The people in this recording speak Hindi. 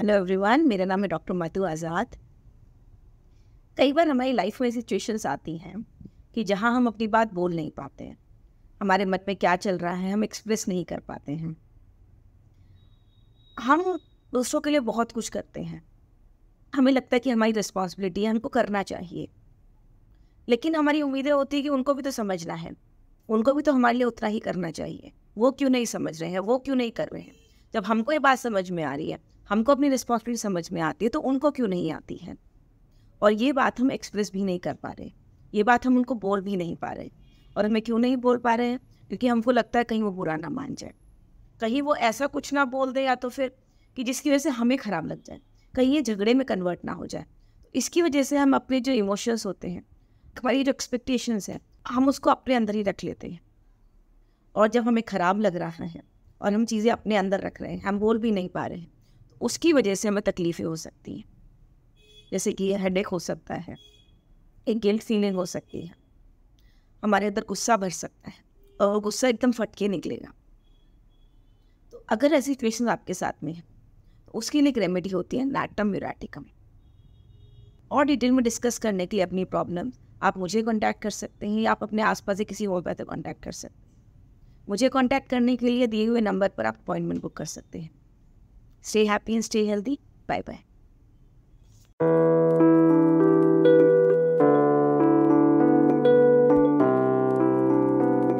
हेलो एवरीवन मेरा नाम है डॉक्टर मधु आज़ाद कई बार हमारी लाइफ में सिचुएशंस आती हैं कि जहां हम अपनी बात बोल नहीं पाते हैं हमारे मन में क्या चल रहा है हम एक्सप्रेस नहीं कर पाते हैं हम दूसरों के लिए बहुत कुछ करते हैं हमें लगता है कि हमारी रिस्पॉन्सिबिलिटी है हमको करना चाहिए लेकिन हमारी उम्मीदें होती है कि उनको भी तो समझना है उनको भी तो हमारे लिए उतना ही करना चाहिए वो क्यों नहीं समझ रहे हैं वो क्यों नहीं कर रहे हैं जब हमको ये बात समझ में आ रही है हमको अपनी रिस्पॉन्सिबिलिटी समझ में आती है तो उनको क्यों नहीं आती है और ये बात हम एक्सप्रेस भी नहीं कर पा रहे ये बात हम उनको बोल भी नहीं पा रहे और हमें क्यों नहीं बोल पा रहे हैं क्योंकि हमको लगता है कहीं वो बुरा ना मान जाए कहीं वो ऐसा कुछ ना बोल दे या तो फिर कि जिसकी वजह से हमें ख़राब लग जाए कहीं ये झगड़े में कन्वर्ट ना हो जाए इसकी वजह से हम अपने जो इमोशंस होते हैं हमारी जो एक्सपेक्टेशंस हैं हम उसको अपने अंदर ही रख लेते हैं और जब हमें ख़राब लग रहा है और हम चीज़ें अपने अंदर रख रहे हैं हम बोल भी नहीं पा रहे हैं उसकी वजह से हमें तकलीफ़ें हो सकती हैं जैसे कि हेड हम्म। एक हो सकता है एक गिल्ट फीलिंग हो सकती है हमारे अंदर गुस्सा भर सकता है और गुस्सा एकदम फटके निकलेगा तो अगर ऐसी सिचुएशन आपके साथ में है तो उसके लिए एक रेमेडी होती है नाटम म्यूराटिकम और डिटेल में डिस्कस करने के लिए अपनी प्रॉब्लम आप मुझे कॉन्टैक्ट कर सकते हैं या आप अपने आसपास के किसी और बैठे कॉन्टैक्ट कर सकते हैं मुझे कॉन्टैक्ट करने के लिए दिए हुए नंबर पर आप अपॉइंटमेंट बुक कर सकते हैं stay happy and stay healthy bye bye